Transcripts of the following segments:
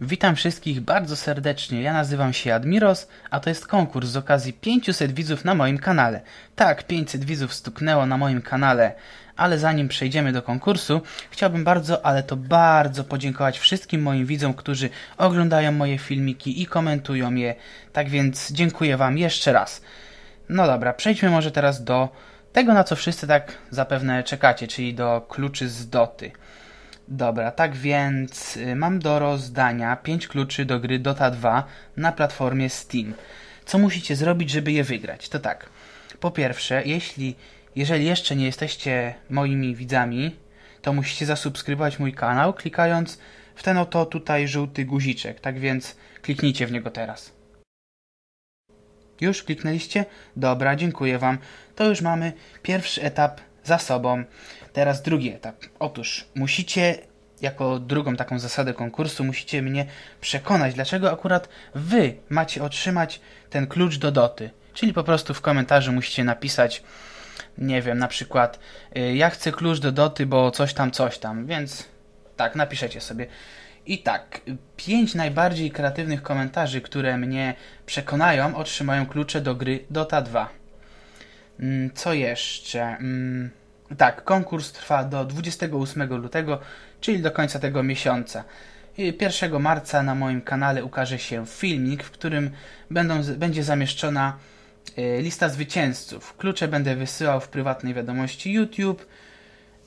Witam wszystkich bardzo serdecznie, ja nazywam się Admiros, a to jest konkurs z okazji 500 widzów na moim kanale. Tak, 500 widzów stuknęło na moim kanale, ale zanim przejdziemy do konkursu, chciałbym bardzo, ale to bardzo podziękować wszystkim moim widzom, którzy oglądają moje filmiki i komentują je, tak więc dziękuję wam jeszcze raz. No dobra, przejdźmy może teraz do tego, na co wszyscy tak zapewne czekacie, czyli do kluczy z doty. Dobra, tak więc y, mam do rozdania 5 kluczy do gry Dota 2 na platformie Steam. Co musicie zrobić, żeby je wygrać? To tak. Po pierwsze, jeśli, jeżeli jeszcze nie jesteście moimi widzami, to musicie zasubskrybować mój kanał klikając w ten oto tutaj żółty guziczek. Tak więc kliknijcie w niego teraz. Już kliknęliście? Dobra, dziękuję Wam. To już mamy pierwszy etap za sobą. Teraz drugi etap. Otóż musicie, jako drugą taką zasadę konkursu, musicie mnie przekonać, dlaczego akurat wy macie otrzymać ten klucz do doty. Czyli po prostu w komentarzu musicie napisać, nie wiem, na przykład y, ja chcę klucz do doty, bo coś tam, coś tam, więc tak, napiszecie sobie. I tak, pięć najbardziej kreatywnych komentarzy, które mnie przekonają, otrzymają klucze do gry Dota 2. Mm, co jeszcze? Mm, tak, konkurs trwa do 28 lutego, czyli do końca tego miesiąca. 1 marca na moim kanale ukaże się filmik, w którym będą, będzie zamieszczona y, lista zwycięzców. Klucze będę wysyłał w prywatnej wiadomości YouTube.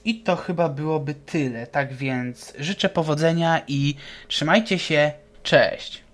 I to chyba byłoby tyle. Tak więc życzę powodzenia i trzymajcie się. Cześć!